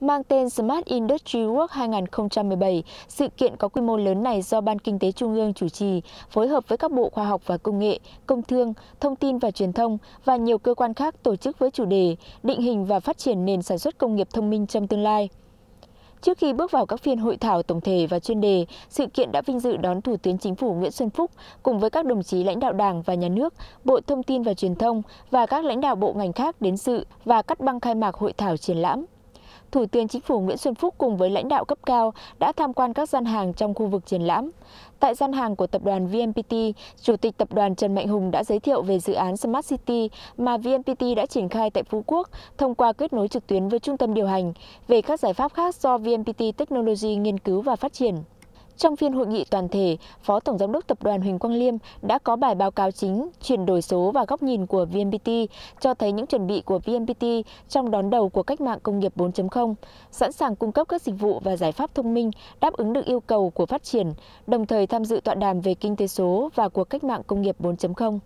mang tên Smart Industry Work 2017. Sự kiện có quy mô lớn này do Ban Kinh tế Trung ương chủ trì, phối hợp với các bộ khoa học và công nghệ, công thương, thông tin và truyền thông và nhiều cơ quan khác tổ chức với chủ đề định hình và phát triển nền sản xuất công nghiệp thông minh trong tương lai. Trước khi bước vào các phiên hội thảo tổng thể và chuyên đề, sự kiện đã vinh dự đón Thủ tướng Chính phủ Nguyễn Xuân Phúc cùng với các đồng chí lãnh đạo Đảng và Nhà nước, Bộ Thông tin và Truyền thông và các lãnh đạo bộ ngành khác đến sự và cắt băng khai mạc hội thảo triển lãm. Thủ tướng Chính phủ Nguyễn Xuân Phúc cùng với lãnh đạo cấp cao đã tham quan các gian hàng trong khu vực triển lãm. Tại gian hàng của tập đoàn VNPT, Chủ tịch tập đoàn Trần Mạnh Hùng đã giới thiệu về dự án Smart City mà VNPT đã triển khai tại Phú Quốc thông qua kết nối trực tuyến với trung tâm điều hành, về các giải pháp khác do VNPT Technology nghiên cứu và phát triển. Trong phiên hội nghị toàn thể, Phó Tổng Giám đốc Tập đoàn Huỳnh Quang Liêm đã có bài báo cáo chính chuyển đổi số và góc nhìn của VNPT cho thấy những chuẩn bị của VNPT trong đón đầu của cách mạng công nghiệp 4.0, sẵn sàng cung cấp các dịch vụ và giải pháp thông minh đáp ứng được yêu cầu của phát triển, đồng thời tham dự tọa đàm về kinh tế số và cuộc cách mạng công nghiệp 4.0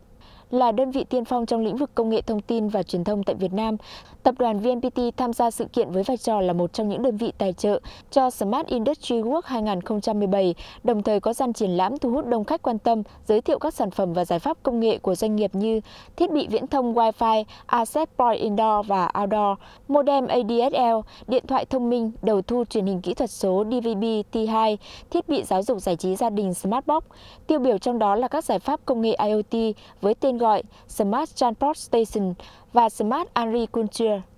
là đơn vị tiên phong trong lĩnh vực công nghệ thông tin và truyền thông tại Việt Nam. Tập đoàn VNPT tham gia sự kiện với vai trò là một trong những đơn vị tài trợ cho Smart Industry Work 2017, đồng thời có gian triển lãm thu hút đông khách quan tâm, giới thiệu các sản phẩm và giải pháp công nghệ của doanh nghiệp như thiết bị viễn thông Wi-Fi, Asset Point Indoor và Outdoor, modem ADSL, điện thoại thông minh, đầu thu truyền hình kỹ thuật số DVB-T2, thiết bị giáo dục giải trí gia đình Smartbox. Tiêu biểu trong đó là các giải pháp công nghệ IoT với tên gọi Smart Transport Station và Smart Agriculture.